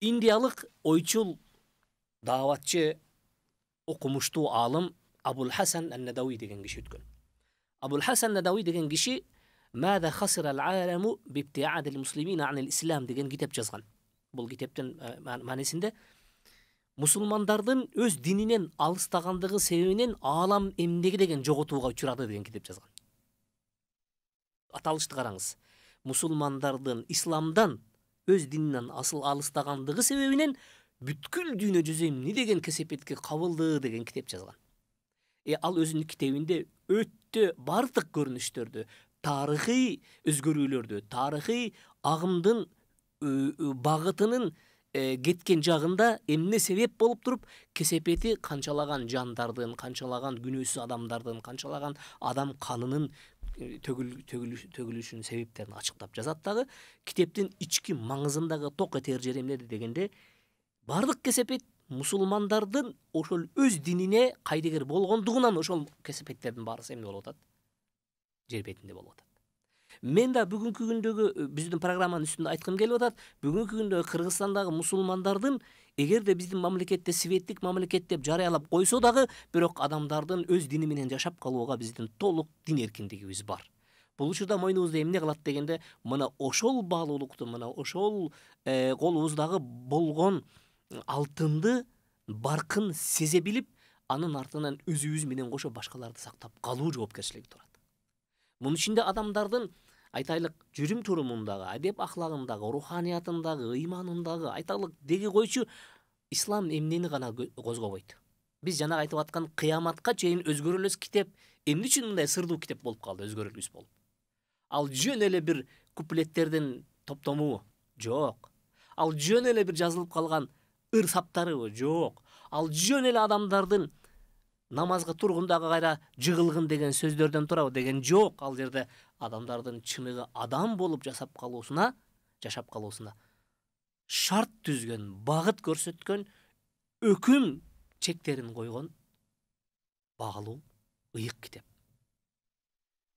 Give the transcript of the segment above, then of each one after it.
индиялык ойчул дааватчы окумуштуу аалым абул хасан надауи деген киши өткөн абул хасан ан-Надави деген киши мада хасира бибтиаад аль-муслимин ан ислам деген китеп жазган бул китептин маанисинде мусулмандардын өз дининен алыстагандыгы себебинен аалам эмнеге деген жоготууга учурады деген китеп жазган аталышты караңыз мусулмандардын исламдан өз дининен асыл алыстағандығы себебинен бүткүл дүйнө жүзү эмне деген кесепетке кабылды деген китеп жазган э ал өзүнүн китебинде өтө бардык көрүнүштөрдү тарыхый өзгөрүүлөрдү тарыхый агымдын багытынын кеткен жагында эмне себеп болуп туруп кесепети канчалаган жандардын канчалаган күнөөсүз адамдардын канчалаган адам канынын төгүлүшүнүн себептерин ачыктап жазат дагы китептин ички маңызындагы ток этер жер эмнеде дегенде баардык кесепет мусулмандардын ошол өз динине кайдыгер болгондугунан ошол кесепеттердин баарысы эмне болуп атат жер бетинде болуп атат мен да бүгүнкү күндөгү биздин программанын үстүндө айткым келип атат бүгүнкү күндө кыргызстандагы мусулмандардын эгерде биздин мамлекетте светтик мамлекет деп жарыялап койсо дагы бирок адамдардын өз дини менен жашап калууга биздин толук дин эркиндигибиз бар бул учурда мойнубузда эмне кылат дегенде мына ошол баалуулукту мына ошол колубуздагы э, болгон алтынды баркын сезе билип анын артынан өзүбүз менен кошо башкаларды сактап калуу жоопкерчилиги турат мунун ичинде адамдардын айтайлык жүрүм турумундагы адеп ахлагындагы руханиятындагы ыйманындагы айталық деги койчу ислам эмнени гана козгобойт биз жанагы айтып аткан кыяматка чейин өзгөрөлөс китеп эмне үчүн мындай сырдуу китеп болуп калды өзгөрөлгүс болуп ал жөн эле бир куплеттердин топтомубу жок ал жөн эле бир жазылып калган ыр саптарыбы жок ал жөн эле адамдардын намазга тургун қайра кайра деген сөздөрдөн турабы деген жоқ, ал жерде адамдардын чыныгы адам болып жасап калуусуна жашап калуусуна шарт түзген, бағыт көрсөткөн өкүм чектерин койгон баалуу ыйык китеп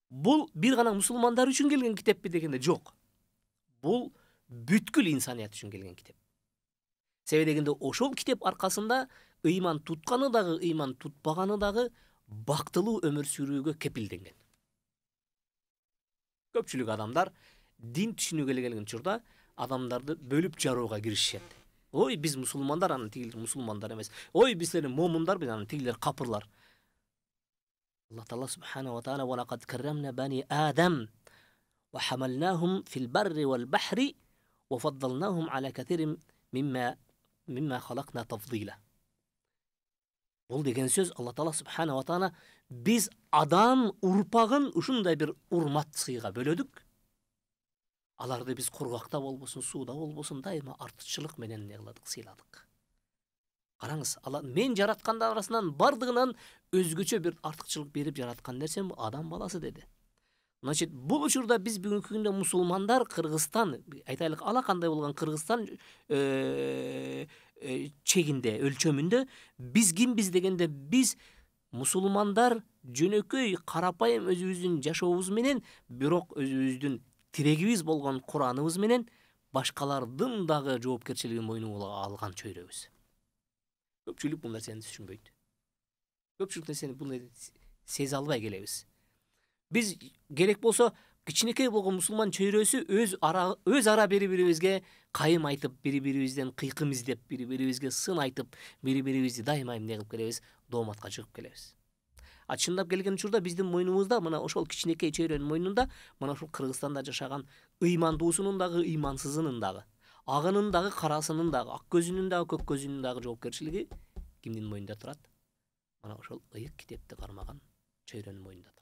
бул бир гана мусулмандар үчүн келген китеппи дегенде жок бул бүткүл инсаният үчүн келген китеп себеби дегенде ошол китеп аркасында ыйман тутканы дагы ыйман тутпаганы дагы бактылуу өмүр сүрүүгө кепилденген көпчүлүк адамдар дин түшүнүгө келген учурда адамдарды бөлүп жарууга киришишет ой биз мусулмандар анан тигилер мусулмандар эмес ой биздер момундар биз анан тигилер капырлар алла таала субханала таала валакад каррамна бани адам وحملناهم في البر والبحر وفضلناهم على كثير مما مما خلقنا تفضيلا бұл деген сөз алла тағала субханала тағала біз адам ұрпағын ушундай бир урмат сыйға бөледік. аларды биз кургакта болбосун сууда болбосун дайыма артықшылық менен не кыладык сыйладык караңыз алла мен жараткандар арасынан бардығынан өзгөчө бір артыкчылык берип жараткан нерсем адам баласы деді. значит бул учурда біз бүгүнкү күндө мусулмандар кыргызстан айтайлык ала болгон кыргызстан э, чегинде өлчөмүндө биз кимбиз дегенде биз мусулмандар жөнөкөй карапайым өзүбүздүн жашообуз менен бирок өзүбүздүн тирегибиз болгон кураныбыз менен башкалардын дагы жоопкерчилигин мойнуга алган чөйрөбүз көпчүлүк бул нерсени түшүнбөйт көпчүлүк нерсени бул сезе албай келебиз биз керек болсо кичинекей болгон мусулман чөйрөсү өз ара өз ара бири бирибизге кайым айтып бири бирибизден кыйкым издеп бири бирибизге сын айтып бири бирибизди дайыма эмне кылып келебиз дооматка чыгып келебиз а чындап келген учурда биздин мойнубузда мына ошол кичинекей чөйрөнүн мойнунда мына ушул кыргызстанда жашаган ыймандуусунун дагы ыймансызынын дагы агынын дагы карасынын дагы ак көзүнүн дагы көк көзүнүн дагы жоопкерчилиги кимдин мойнунда турат мына ошол ыйык китепти кармаган чөйрөнүн мойнунда